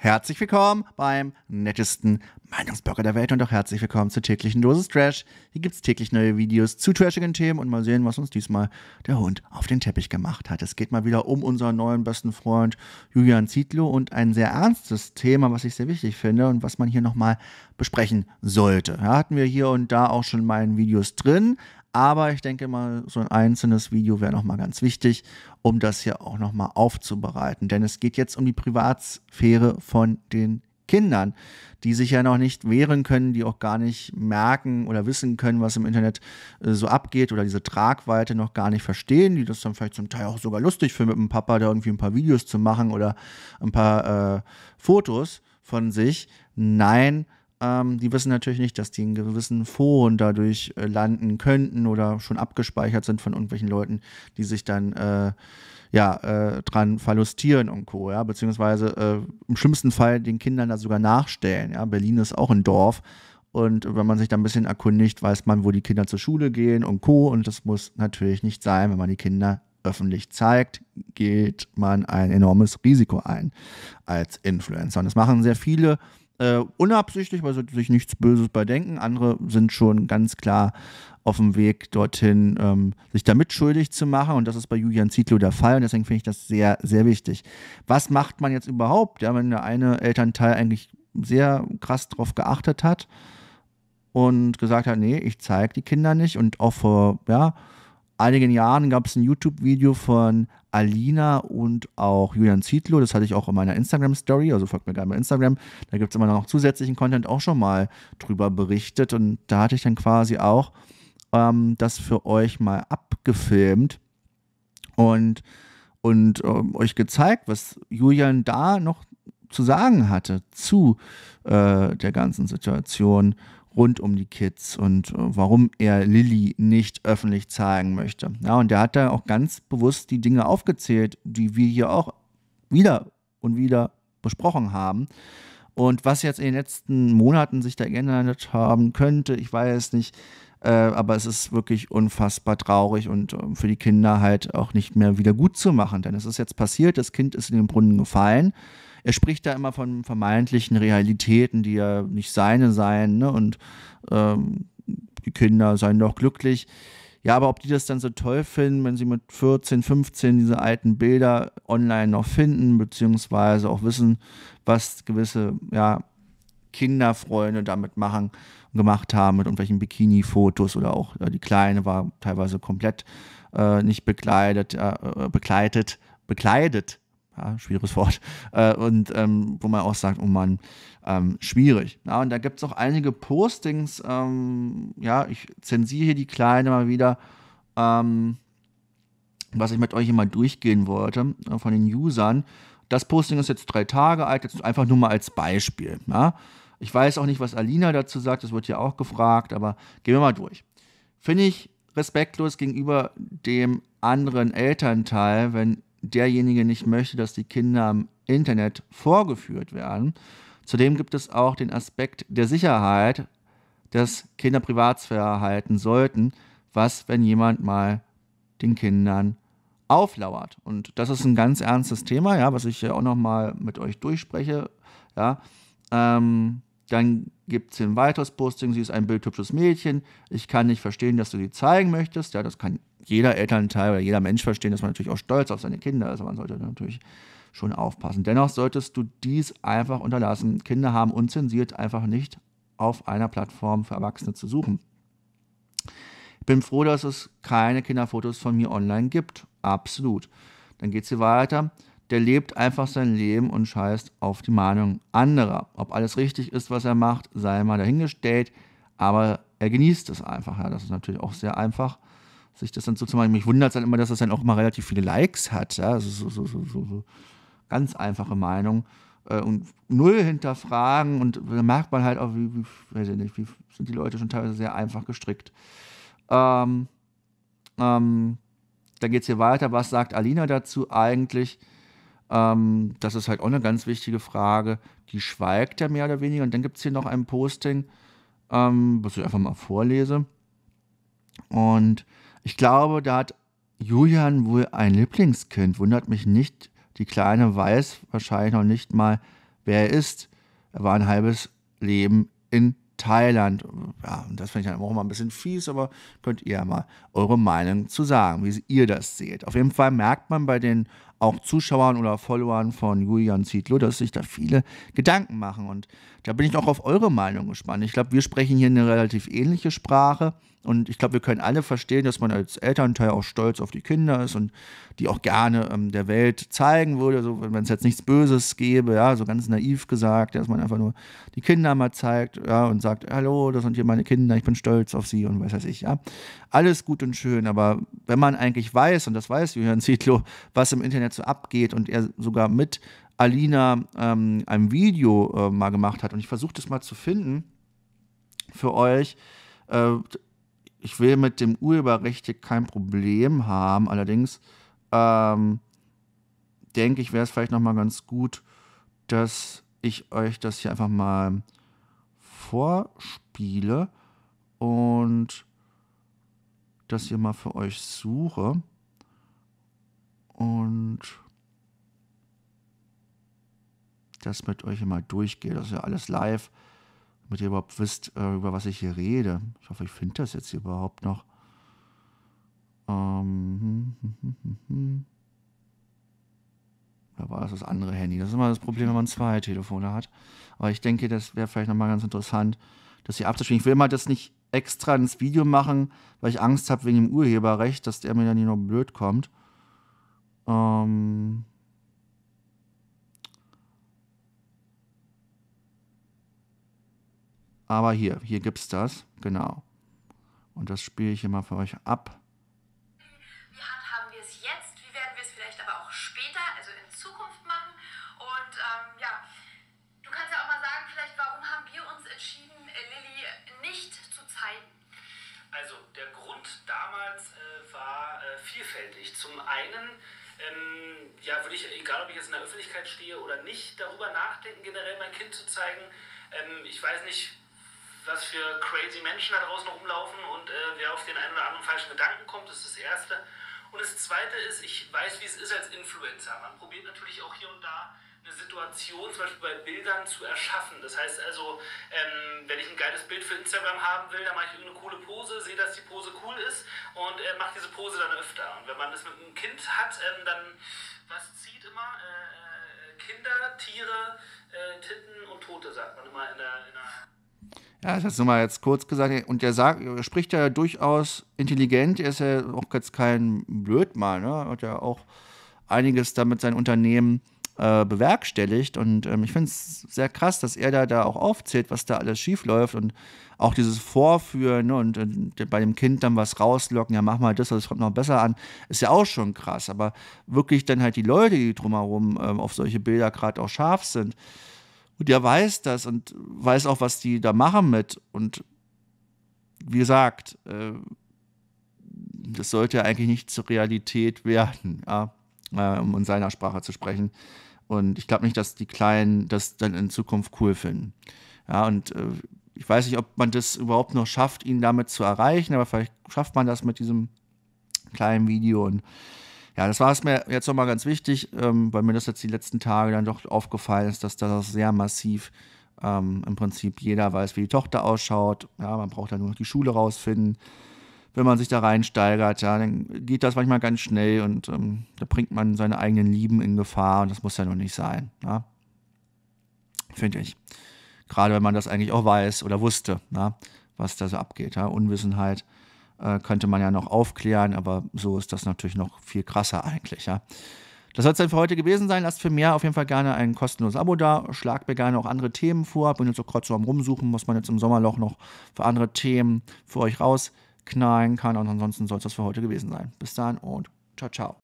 Herzlich willkommen beim nettesten Meinungsbürger der Welt und auch herzlich willkommen zur täglichen Dosis Trash. Hier gibt es täglich neue Videos zu trashigen Themen und mal sehen, was uns diesmal der Hund auf den Teppich gemacht hat. Es geht mal wieder um unseren neuen besten Freund Julian Zietlow und ein sehr ernstes Thema, was ich sehr wichtig finde und was man hier nochmal besprechen sollte. Ja, hatten wir hier und da auch schon mal in Videos drin, aber ich denke mal, so ein einzelnes Video wäre nochmal ganz wichtig, um das hier auch nochmal aufzubereiten. Denn es geht jetzt um die Privatsphäre von den Kindern, die sich ja noch nicht wehren können, die auch gar nicht merken oder wissen können, was im Internet äh, so abgeht oder diese Tragweite noch gar nicht verstehen, die das dann vielleicht zum Teil auch sogar lustig finden, mit dem Papa da irgendwie ein paar Videos zu machen oder ein paar äh, Fotos von sich. Nein, ähm, die wissen natürlich nicht, dass die in gewissen Foren dadurch äh, landen könnten oder schon abgespeichert sind von irgendwelchen Leuten, die sich dann äh, ja, äh, dran verlustieren und Co. Ja? Beziehungsweise äh, im schlimmsten Fall den Kindern da sogar nachstellen. Ja? Berlin ist auch ein Dorf. Und wenn man sich da ein bisschen erkundigt, weiß man, wo die Kinder zur Schule gehen und Co. Und das muss natürlich nicht sein, wenn man die Kinder öffentlich zeigt, geht man ein enormes Risiko ein als Influencer. Und das machen sehr viele äh, unabsichtlich, weil sie sich nichts Böses bei denken. Andere sind schon ganz klar auf dem Weg dorthin, ähm, sich da mitschuldig zu machen. Und das ist bei Julian Zietlow der Fall. Und deswegen finde ich das sehr, sehr wichtig. Was macht man jetzt überhaupt, ja, wenn der eine Elternteil eigentlich sehr krass darauf geachtet hat und gesagt hat, nee, ich zeige die Kinder nicht und auch vor, ja, einigen Jahren gab es ein YouTube-Video von Alina und auch Julian Zietlow. Das hatte ich auch in meiner Instagram-Story, also folgt mir gerne bei Instagram. Da gibt es immer noch zusätzlichen Content auch schon mal drüber berichtet. Und da hatte ich dann quasi auch ähm, das für euch mal abgefilmt und, und ähm, euch gezeigt, was Julian da noch zu sagen hatte zu äh, der ganzen Situation rund um die Kids und äh, warum er Lilly nicht öffentlich zeigen möchte. Ja, und er hat da auch ganz bewusst die Dinge aufgezählt, die wir hier auch wieder und wieder besprochen haben. Und was jetzt in den letzten Monaten sich da geändert haben könnte, ich weiß nicht. Äh, aber es ist wirklich unfassbar traurig und äh, für die Kinder halt auch nicht mehr wieder gut zu machen. Denn es ist jetzt passiert, das Kind ist in den Brunnen gefallen. Er spricht da immer von vermeintlichen Realitäten, die ja nicht seine seien. Ne? Und ähm, die Kinder seien doch glücklich. Ja, aber ob die das dann so toll finden, wenn sie mit 14, 15 diese alten Bilder online noch finden, beziehungsweise auch wissen, was gewisse ja, Kinderfreunde damit machen, gemacht haben, mit irgendwelchen Bikini-Fotos oder auch äh, die Kleine war teilweise komplett äh, nicht bekleidet, äh, äh begleitet, bekleidet, ja, schwieriges Wort, äh, und ähm, wo man auch sagt, oh Mann, ähm, schwierig. Ja, und da gibt es auch einige Postings, ähm, ja, ich zensiere hier die Kleine mal wieder, ähm, was ich mit euch immer durchgehen wollte, äh, von den Usern. Das Posting ist jetzt drei Tage alt, jetzt einfach nur mal als Beispiel. Ja? Ich weiß auch nicht, was Alina dazu sagt, das wird ja auch gefragt, aber gehen wir mal durch. Finde ich respektlos gegenüber dem anderen Elternteil, wenn derjenige nicht möchte, dass die Kinder am Internet vorgeführt werden. Zudem gibt es auch den Aspekt der Sicherheit, dass Kinder Privatsphäre erhalten sollten. Was, wenn jemand mal den Kindern auflauert. Und das ist ein ganz ernstes Thema, ja, was ich ja auch nochmal mit euch durchspreche. Ja. Ähm, dann gibt es ein weiteres Posting, sie ist ein bildhübsches Mädchen. Ich kann nicht verstehen, dass du sie zeigen möchtest. Ja, das kann jeder Elternteil oder jeder Mensch verstehen, dass man natürlich auch stolz auf seine Kinder ist. Aber man sollte natürlich schon aufpassen. Dennoch solltest du dies einfach unterlassen. Kinder haben unzensiert einfach nicht auf einer Plattform für Erwachsene zu suchen. Ich bin froh, dass es keine Kinderfotos von mir online gibt Absolut. Dann geht sie weiter. Der lebt einfach sein Leben und scheißt auf die Meinung anderer. Ob alles richtig ist, was er macht, sei mal dahingestellt. Aber er genießt es einfach. Ja, das ist natürlich auch sehr einfach, sich das dann so zu machen. Mich wundert es dann halt immer, dass das dann auch mal relativ viele Likes hat. Ja, das ist so, so, so, so ganz einfache Meinung äh, und null hinterfragen und da merkt man halt auch, wie, wie, weiß ich nicht, wie sind die Leute schon teilweise sehr einfach gestrickt. Ähm, ähm, dann geht es hier weiter. Was sagt Alina dazu eigentlich? Ähm, das ist halt auch eine ganz wichtige Frage. Die schweigt ja mehr oder weniger. Und dann gibt es hier noch ein Posting, ähm, was ich einfach mal vorlese. Und ich glaube, da hat Julian wohl ein Lieblingskind. Wundert mich nicht. Die Kleine weiß wahrscheinlich noch nicht mal, wer er ist. Er war ein halbes Leben in Thailand. Ja, und das finde ich dann auch immer ein bisschen fies, aber könnt ihr ja mal eure Meinung zu sagen, wie ihr das seht. Auf jeden Fall merkt man bei den auch Zuschauern oder Followern von Julian Zietlow, dass sich da viele Gedanken machen. Und da bin ich auch auf eure Meinung gespannt. Ich glaube, wir sprechen hier eine relativ ähnliche Sprache. Und ich glaube, wir können alle verstehen, dass man als Elternteil auch stolz auf die Kinder ist und die auch gerne ähm, der Welt zeigen würde, so, wenn es jetzt nichts Böses gäbe, ja, so ganz naiv gesagt, dass man einfach nur die Kinder mal zeigt ja, und sagt, hallo, das sind hier meine Kinder, ich bin stolz auf sie und was weiß ich. Ja. Alles gut und schön, aber wenn man eigentlich weiß, und das weiß Julian Zietlow, was im Internet Internet so abgeht und er sogar mit Alina ähm, ein Video äh, mal gemacht hat. Und ich versuche das mal zu finden für euch. Äh, ich will mit dem Urheberrecht hier kein Problem haben. Allerdings ähm, denke ich, wäre es vielleicht nochmal ganz gut, dass ich euch das hier einfach mal vorspiele und das hier mal für euch suche. das mit euch immer durchgehe. Das ist ja alles live, damit ihr überhaupt wisst, äh, über was ich hier rede. Ich hoffe, ich finde das jetzt hier überhaupt noch. Ähm, hm hm, hm, hm, hm, hm. Da war das das andere Handy. Das ist immer das Problem, wenn man zwei Telefone hat. Aber ich denke, das wäre vielleicht nochmal ganz interessant, das hier abzuspielen. Ich will mal das nicht extra ins Video machen, weil ich Angst habe wegen dem Urheberrecht, dass der mir dann hier noch blöd kommt. Ähm, Aber hier, hier gibt es das, genau. Und das spiele ich immer für euch ab. Wie handhaben wir es jetzt? Wie werden wir es vielleicht aber auch später, also in Zukunft machen? Und ähm, ja, du kannst ja auch mal sagen, vielleicht, warum haben wir uns entschieden, äh, Lilly nicht zu zeigen? Also der Grund damals äh, war äh, vielfältig. Zum einen, ähm, ja, würde ich, egal ob ich jetzt in der Öffentlichkeit stehe oder nicht, darüber nachdenken, generell mein Kind zu zeigen. Ähm, ich weiß nicht, was für crazy Menschen da draußen rumlaufen und äh, wer auf den einen oder anderen falschen Gedanken kommt, das ist das Erste. Und das Zweite ist, ich weiß, wie es ist als Influencer. Man probiert natürlich auch hier und da eine Situation zum Beispiel bei Bildern zu erschaffen. Das heißt also, ähm, wenn ich ein geiles Bild für Instagram haben will, dann mache ich irgendeine coole Pose, sehe, dass die Pose cool ist und äh, mache diese Pose dann öfter. Und wenn man das mit einem Kind hat, ähm, dann was zieht immer? Äh, äh Kinder, Tiere, äh, Titten und Tote, sagt man immer in der, in der ja, das hast du mal jetzt kurz gesagt. Und der sagt, er spricht ja durchaus intelligent. Er ist ja auch jetzt kein Blödmann. Ne? Hat ja auch einiges damit sein Unternehmen äh, bewerkstelligt. Und ähm, ich finde es sehr krass, dass er da, da auch aufzählt, was da alles schief läuft und auch dieses Vorführen ne? und, und, bei dem Kind dann was rauslocken, ja mach mal das, das kommt noch besser an, ist ja auch schon krass. Aber wirklich dann halt die Leute, die drumherum ähm, auf solche Bilder gerade auch scharf sind, und der weiß das und weiß auch, was die da machen mit. Und wie gesagt, äh, das sollte ja eigentlich nicht zur Realität werden, ja? Äh, um in seiner Sprache zu sprechen. Und ich glaube nicht, dass die Kleinen das dann in Zukunft cool finden. Ja, und äh, ich weiß nicht, ob man das überhaupt noch schafft, ihn damit zu erreichen, aber vielleicht schafft man das mit diesem kleinen Video und ja, das war es mir jetzt nochmal ganz wichtig, ähm, weil mir das jetzt die letzten Tage dann doch aufgefallen ist, dass das sehr massiv ähm, im Prinzip jeder weiß, wie die Tochter ausschaut. Ja, man braucht dann nur noch die Schule rausfinden. Wenn man sich da reinsteigert, ja, dann geht das manchmal ganz schnell und ähm, da bringt man seine eigenen Lieben in Gefahr und das muss ja noch nicht sein. Ja? Finde ich. Gerade wenn man das eigentlich auch weiß oder wusste, ja, was da so abgeht. Ja? Unwissenheit äh, könnte man ja noch aufklären, aber so ist das natürlich noch viel krasser eigentlich, ja. Das soll es dann für heute gewesen sein. Lasst für mehr auf jeden Fall gerne ein kostenloses Abo da. Schlagt mir gerne auch andere Themen vor. Bin jetzt auch gerade so am Rumsuchen, was man jetzt im Sommerloch noch für andere Themen für euch rausknallen kann. Und ansonsten soll es das für heute gewesen sein. Bis dann und ciao, ciao.